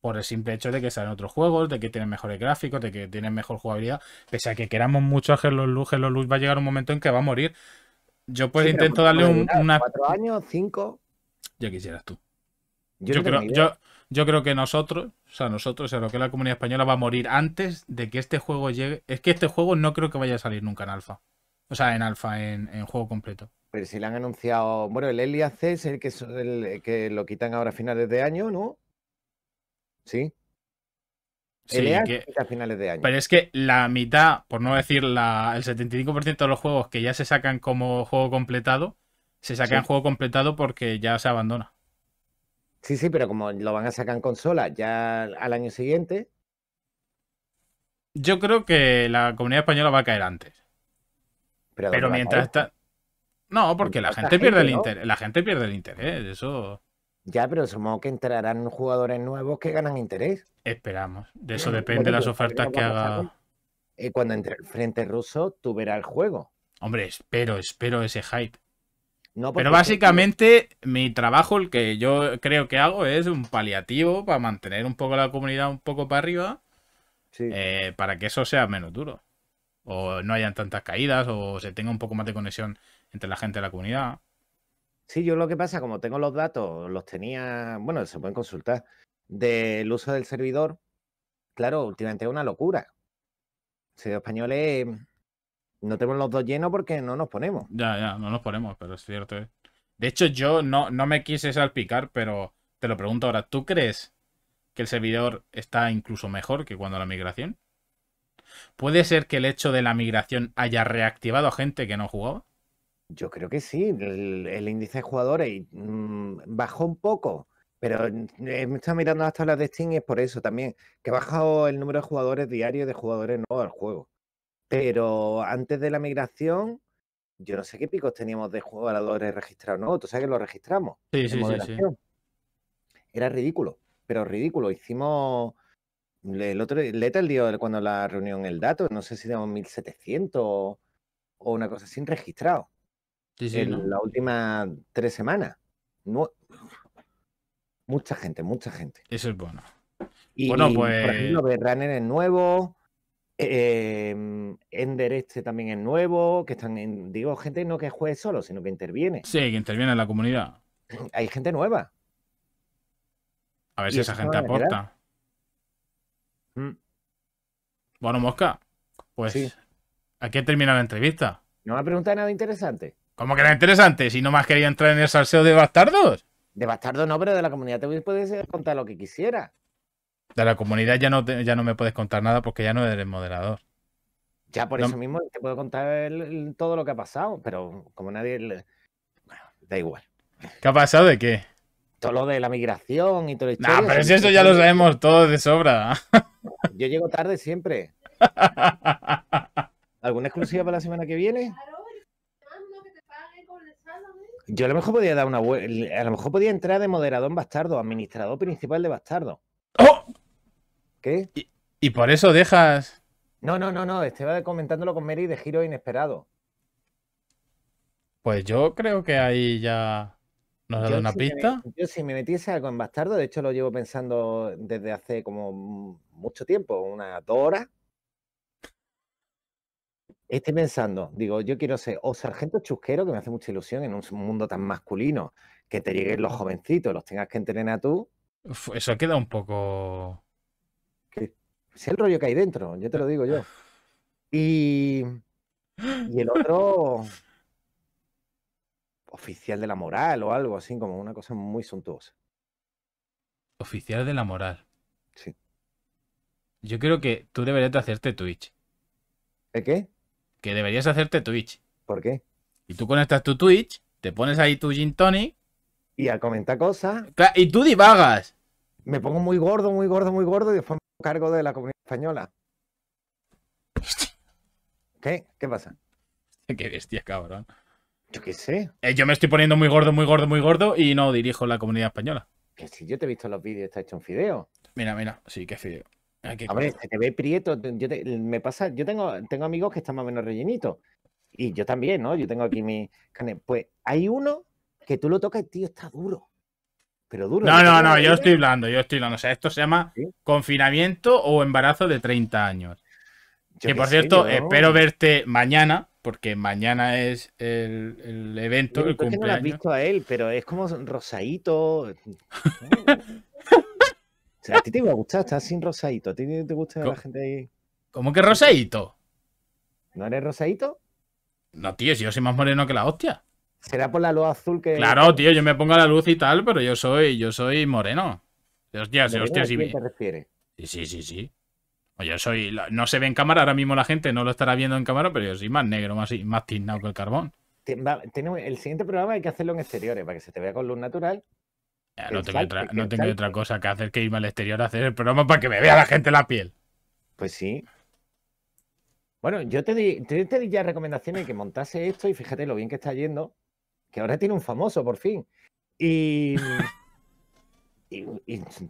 por el simple hecho de que salen otros juegos, de que tienen mejores gráficos, de que tienen mejor jugabilidad. Pese a que queramos mucho a los Luz, Hello Luz va a llegar un momento en que va a morir. Yo pues intento darle un, ¿Cuatro años? ¿Cinco? Ya quisieras tú. Yo, creo, yo, yo, creo que nosotros, o sea, nosotros, o sea, lo que la comunidad española va a morir antes de que este juego llegue. Es que este juego no creo que vaya a salir nunca en alfa. O sea, en alfa, en, juego completo. Pero pues si le han anunciado, bueno, el Elias es el que, el, que lo quitan ahora a finales de año, ¿no? ¿sí? Sí, que, a finales de año. Pero es que la mitad, por no decir la, el 75% de los juegos que ya se sacan como juego completado, se sacan juego completado porque ya se abandona. Sí, sí, pero como lo van a sacar en consola ya al año siguiente. Yo creo que la comunidad española va a caer antes. Pero, mientras está. No, porque la gente, pierde el interés. La gente pierde el interés, eso. Ya, pero supongo que entrarán jugadores nuevos que ganan interés. Esperamos. De eso depende de las ofertas que haga. Eh, cuando entre el frente ruso, tú verás el juego. Hombre, espero, espero ese hype. No, pero básicamente mi trabajo, el que yo creo que hago, es un paliativo para mantener un poco la comunidad un poco para arriba. Eh, para que eso sea menos duro. O no hayan tantas caídas, o se tenga un poco más de conexión entre la gente de la comunidad. Sí, yo lo que pasa, como tengo los datos, los tenía, bueno, se pueden consultar, del uso del servidor, claro, últimamente es una locura. Si españoles no tenemos los dos llenos porque no nos ponemos. Ya, ya, no nos ponemos, pero es cierto. Eh. De hecho, yo no, no me quise salpicar, pero te lo pregunto ahora, ¿tú crees que el servidor está incluso mejor que cuando la migración? ¿Puede ser que el hecho de la migración haya reactivado a gente que no jugaba? Yo creo que sí, el, índice de jugadores mm, bajó un poco, pero eh, me está mirando las la de Steam y es por eso también, que ha bajado el número de jugadores diarios de jugadores nuevos al juego. Pero antes de la migración, yo no sé qué picos teníamos de jugadores registrados, ¿no? Tú sabes que lo registramos. Sí, sí, sí, Era ridículo, pero ridículo. Hicimos el otro, el día cuando la reunión el dato, no sé si teníamos 1700 o una cosa sin registrado en la última tres semanas. Mucha gente, mucha gente. Eso es bueno. Y, bueno, pues. Por ejemplo, pues Runner es nuevo. Em, Ender este también es nuevo. Que están Digo, gente no que juegue solo, sino que interviene. Sí, que interviene en la comunidad. Hay gente nueva. A ver si esa gente aporta. Mm. Bueno, Mosca, pues sí. aquí termina la entrevista. ¿No me ha preguntado nada interesante? ¿Cómo que era interesante? Si no más quería entrar en el salseo de bastardos. De bastardos no, pero de la comunidad te puedes contar lo que quisieras. De la comunidad ya no, ya no me puedes contar nada porque ya no eres moderador. Ya por eso mismo te puedo contar todo lo que ha pasado, pero como nadie... Bueno, da igual. ¿Qué ha pasado de qué? Todo lo de la migración y todo esto. No, pero si eso ya lo sabemos todos de sobra. Yo llego tarde siempre. ¿Alguna exclusiva para la semana que viene? Claro. Yo a lo mejor podía dar una A lo mejor podía entrar de moderador en bastardo, administrador principal de bastardo. ¡Oh! ¿Qué? ¿Y, por eso dejas. No, no, no, no. Estaba comentándolo con Mary de giro inesperado. Pues yo creo que ahí ya. ¿Nos da una pista? yo si me metiese algo en bastardo, de hecho lo llevo pensando desde hace como mucho tiempo, unas dos horas. Estoy pensando, digo, yo quiero ser o sargento chusquero, que me hace mucha ilusión en un mundo tan masculino, que te lleguen los jovencitos, los tengas que entrenar tú. eso queda un poco. es el rollo que hay dentro, yo te lo digo yo. Y. Y el otro. oficial de la moral o algo así, como una cosa muy suntuosa. Oficial de la moral. Sí. Yo creo que tú deberías hacerte Twitch. ¿De qué? que deberías hacerte Twitch. ¿Por qué? Y tú conectas tu Twitch, te pones ahí tu gin tonic. Y al comentar cosas. Y tú divagas. Me pongo muy gordo, muy gordo, muy gordo y después me cargo de la comunidad española. ¿Qué? ¿Qué pasa? Qué bestia, cabrón. Yo qué sé. Eh, yo me estoy poniendo muy gordo, muy gordo, muy gordo y no dirijo la comunidad española. Que si yo te he visto los vídeos, está hecho un fideo. Mira, mira, sí, qué fideo. Ah, a ver, se te ve prieto. Yo, me pasa, yo tengo, tengo amigos que están más o menos rellenitos. Y yo también, ¿no? Yo tengo aquí mi Pues hay uno que tú lo tocas y, tío, está duro. Pero duro. No, no, no, yo estoy hablando, yo estoy hablando. O sea, esto se llama confinamiento o embarazo de 30 años. que por cierto, espero verte mañana, porque mañana es el, el evento, yo, el cumpleaños. No lo has visto a él, pero es como rosadito. A ti te iba a gustar, estás sin rosadito. ¿A ti te gusta la gente ahí? ¿Cómo que rosadito? ¿No eres rosadito? No, tío, si yo soy más moreno que la hostia. ¿Será por la luz azul que.? Claro, tío, yo me pongo a la luz y tal, pero yo soy, yo soy moreno. Hostia, sí, hostia, sí. qué te refieres? Sí, sí, sí, sí. Pues yo soy. No se ve en cámara, ahora mismo la gente no lo estará viendo en cámara, pero yo soy más negro, más, más tiznado que el carbón. El siguiente programa hay que hacerlo en exteriores para que se te vea con luz natural no tengo, otra, cosa que hacer que irme al exterior a hacer el programa para que me vea la gente la piel. Pues sí. Bueno, yo te di, ya recomendaciones de que montase esto y fíjate lo bien que está yendo, que ahora tiene un famoso por fin. Y,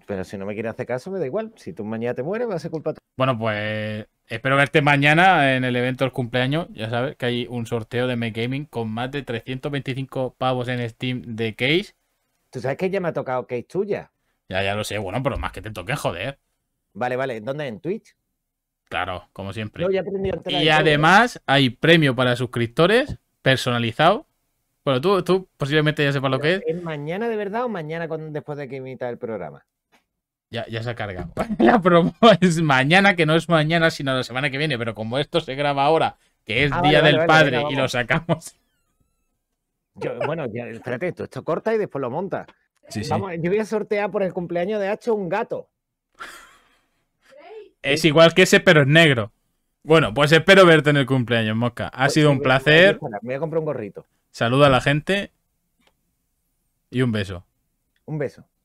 pero si no me quiere hacer caso, me da igual. Si tú mañana te mueres, va a ser culpa tuya. Bueno, pues espero verte mañana en el evento del cumpleaños. Ya sabes que hay un sorteo de Me Gaming con más de 325 pavos en Steam de case Tú sabes que ya me ha tocado que es tuya. Ya, ya lo sé. Bueno, pero más que te toque, joder. Vale, vale. ¿Dónde? ¿En Twitch? Claro, como siempre. y además hay premio para suscriptores personalizado. Bueno, tú, tú posiblemente ya sepas lo que es. ¿Es mañana de verdad o mañana después de que imita el programa? Ya, ya se ha cargado. la promo es mañana, que no es mañana, sino la semana que viene. Pero como esto se graba ahora, que es ah, Día del Padre, y lo sacamos bueno, ya, espérate, esto corta y después lo monta. yo voy a sortear por el cumpleaños de Hacho un gato. Es igual que ese, pero es negro. Bueno, pues espero verte en el cumpleaños, Mosca. Ha pues sido un placer. Me voy a comprar un gorrito. Saluda a la gente y un beso. Un beso.